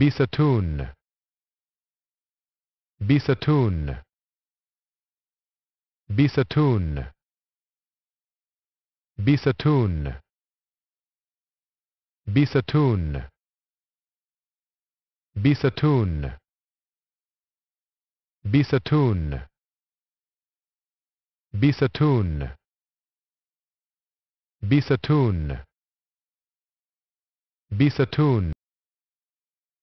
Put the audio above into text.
Bisatun Bisatun Bisatun Bisatun Bisatun Bisatun Bisatun Bisatun Bisatun Bisatun